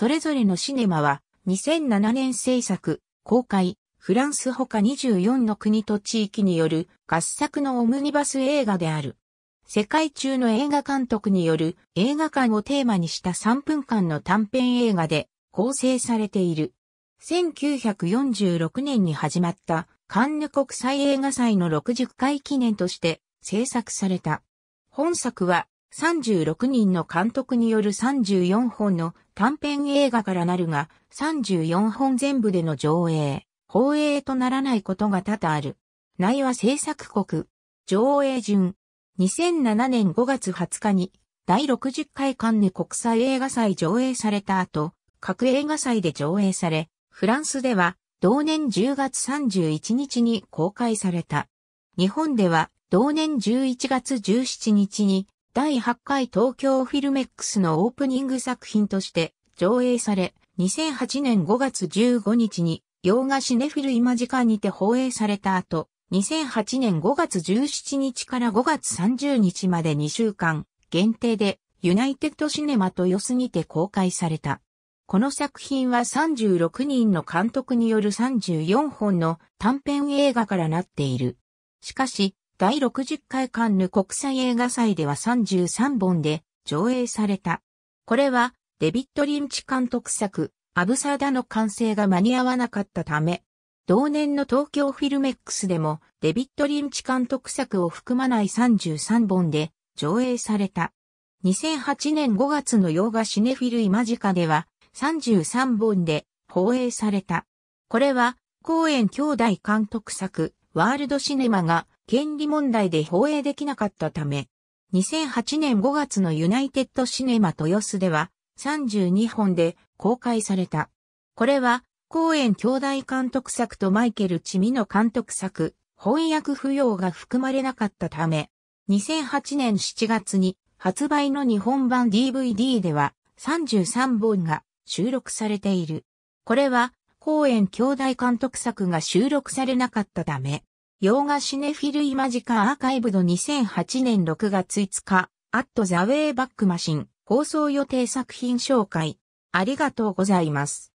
それぞれのシネマは、2007年制作、公開、フランス他24の国と地域による合作のオムニバス映画である。世界中の映画監督による映画館をテーマにした3分間の短編映画で構成されている。1946年に始まったカンヌ国際映画祭の60回記念として制作された。本作は36人の監督による34本の短編映画からなるが、34本全部での上映、放映とならないことが多々ある。内は制作国、上映順。2007年5月20日に、第60回カンヌ国際映画祭上映された後、各映画祭で上映され、フランスでは同年10月31日に公開された。日本では同年11月17日に第8回東京フィルメックスのオープニング作品として上映され、2008年5月15日に洋画シネフィル今時間にて放映された後、2008年5月17日から5月30日まで2週間限定でユナイテッドシネマとよすにて公開された。この作品は36人の監督による34本の短編映画からなっている。しかし、第60回カンヌ国際映画祭では33本で上映された。これはデビッド・リンチ監督作、アブサーダの完成が間に合わなかったため、同年の東京フィルメックスでもデビッド・リンチ監督作を含まない33本で上映された。2008年5月の洋画シネフィルイマジカでは33本で放映された。これは、公演兄弟監督作、ワールドシネマが権利問題で放映できなかったため、2008年5月のユナイテッドシネマ豊洲では32本で公開された。これは、公演兄弟監督作とマイケル・チミの監督作、翻訳不要が含まれなかったため、2008年7月に発売の日本版 DVD では33本が収録されている。これは、公演兄弟監督作が収録されなかったため、洋画シネフィルイマジカアーカイブド2008年6月5日、アットザウェイバックマシン、放送予定作品紹介。ありがとうございます。